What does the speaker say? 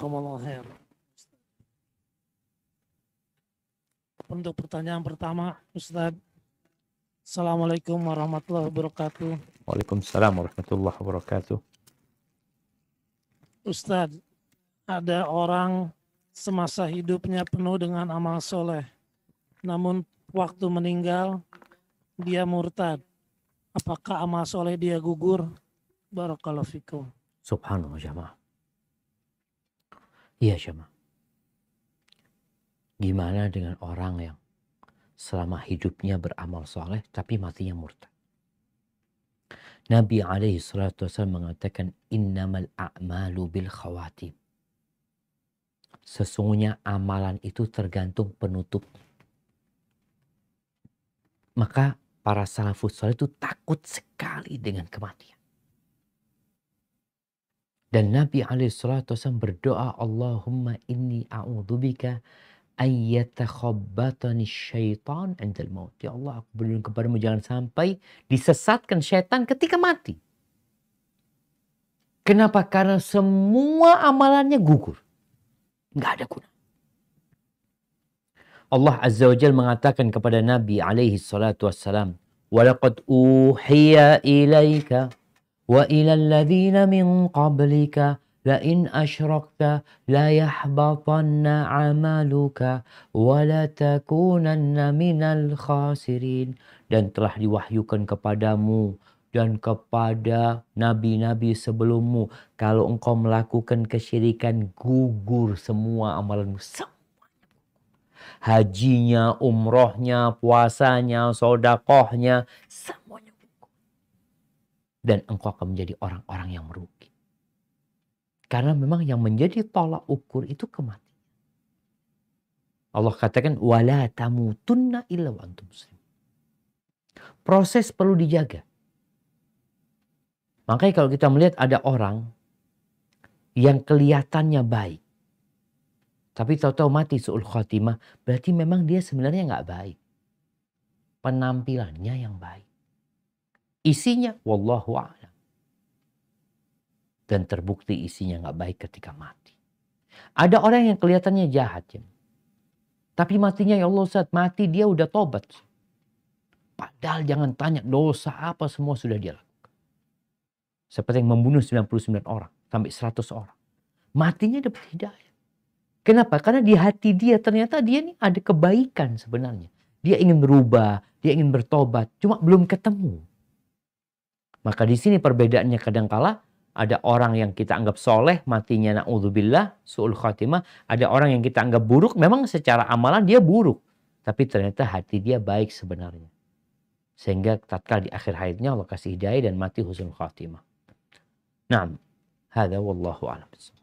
Jazakum Allah Untuk pertanyaan pertama, Ustaz. Assalamualaikum warahmatullahi wabarakatuh. Waalaikumsalam warahmatullahi wabarakatuh. Ustaz, ada orang semasa hidupnya penuh dengan amal soleh. Namun waktu meninggal, dia murtad. Apakah amal soleh dia gugur? Barakallahu fikum. Subhanallah jamaah. Iya Syama. Gimana dengan orang yang selama hidupnya beramal soleh tapi matinya murtad? Nabi alaihi salatu mengatakan, mengatakan innamal a'malu bil khawatim. Sesungguhnya amalan itu tergantung penutup. Maka para salafus soleh itu takut sekali dengan kematian. Dan Nabi Wasallam berdoa, Allahumma inni a'udzubika ayyatakhabbatani syaitan indal maut. Ya Allah, aku berlindung kepadamu jangan sampai disesatkan syaitan ketika mati. Kenapa? Karena semua amalannya gugur. Nggak ada guna. Allah Azza wa Jal mengatakan kepada Nabi alaihi salatu wassalam, وَلَقَدْ uhiya إِلَيْكَ وإلى الذين من قبلك لئن أشركت ليحبطن عملك تكونن من الخاسرين dan telah diwahyukan kepadamu dan kepada nabi-nabi sebelummu kalau engkau melakukan kesyirikan gugur semua amalanmu hajinya umrohnya puasanya sodakohnya semua dan engkau akan menjadi orang-orang yang merugi. Karena memang yang menjadi tolak ukur itu kematian. Allah katakan wala tamutunna illa wa antum muslim. Proses perlu dijaga. Makanya kalau kita melihat ada orang yang kelihatannya baik. Tapi tahu-tahu mati su'ul khatimah, Berarti memang dia sebenarnya nggak baik. Penampilannya yang baik. Isinya wallahu a'lam. Dan terbukti isinya nggak baik ketika mati. Ada orang yang kelihatannya jahat, ya. tapi matinya ya Allah saat mati dia udah tobat. Padahal jangan tanya dosa apa semua sudah dia lakukan. Seperti yang membunuh 99 orang sampai 100 orang. Matinya dapat hidayah. Kenapa? Karena di hati dia ternyata dia nih ada kebaikan sebenarnya. Dia ingin berubah, dia ingin bertobat, cuma belum ketemu. Maka di sini perbedaannya kadangkala ada orang yang kita anggap soleh, matinya na'udzubillah, su'ul khatimah. Ada orang yang kita anggap buruk, memang secara amalan dia buruk. Tapi ternyata hati dia baik sebenarnya. Sehingga tatkala di akhir hayatnya Allah kasih hidayah dan mati husnul khatimah. Naam. hada wallahu a'lam.